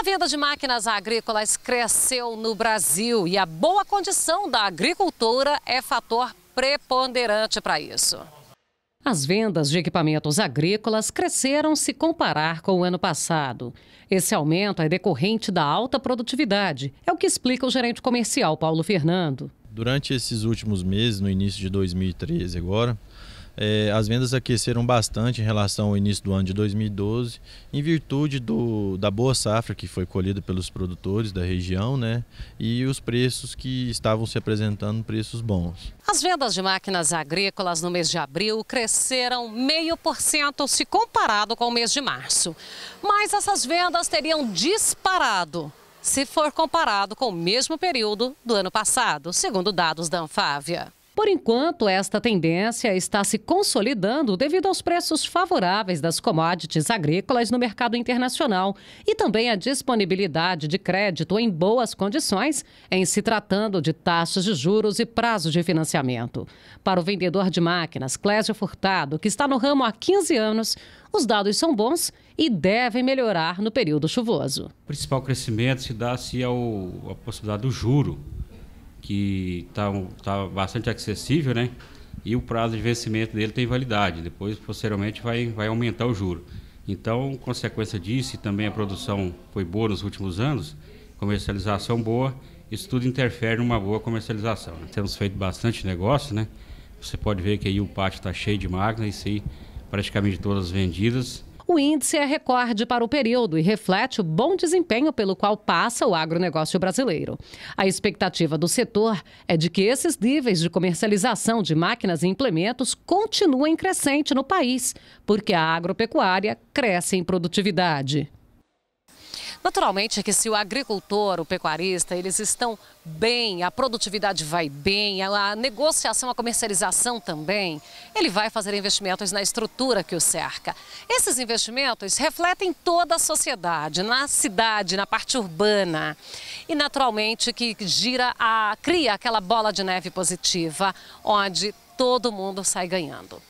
A venda de máquinas agrícolas cresceu no Brasil e a boa condição da agricultura é fator preponderante para isso. As vendas de equipamentos agrícolas cresceram se comparar com o ano passado. Esse aumento é decorrente da alta produtividade, é o que explica o gerente comercial Paulo Fernando. Durante esses últimos meses, no início de 2013 agora, é, as vendas aqueceram bastante em relação ao início do ano de 2012, em virtude do, da boa safra que foi colhida pelos produtores da região, né? E os preços que estavam se apresentando, preços bons. As vendas de máquinas agrícolas no mês de abril cresceram 0,5% se comparado com o mês de março. Mas essas vendas teriam disparado se for comparado com o mesmo período do ano passado, segundo dados da Anfávia. Por enquanto, esta tendência está se consolidando devido aos preços favoráveis das commodities agrícolas no mercado internacional e também à disponibilidade de crédito em boas condições em se tratando de taxas de juros e prazos de financiamento. Para o vendedor de máquinas, Clésio Furtado, que está no ramo há 15 anos, os dados são bons e devem melhorar no período chuvoso. O principal crescimento se dá-se à possibilidade do juro que está tá bastante acessível, né? E o prazo de vencimento dele tem validade. Depois, posteriormente, vai, vai aumentar o juro. Então, consequência disso, e também a produção foi boa nos últimos anos, comercialização boa, isso tudo interfere numa boa comercialização. Né? Temos feito bastante negócio, né? Você pode ver que aí o pátio está cheio de máquinas, isso aí praticamente todas vendidas. O índice é recorde para o período e reflete o bom desempenho pelo qual passa o agronegócio brasileiro. A expectativa do setor é de que esses níveis de comercialização de máquinas e implementos continuem crescente no país, porque a agropecuária cresce em produtividade. Naturalmente é que se o agricultor, o pecuarista, eles estão bem, a produtividade vai bem, a negociação, a comercialização também, ele vai fazer investimentos na estrutura que o cerca. Esses investimentos refletem toda a sociedade, na cidade, na parte urbana. E naturalmente que gira a cria aquela bola de neve positiva, onde todo mundo sai ganhando.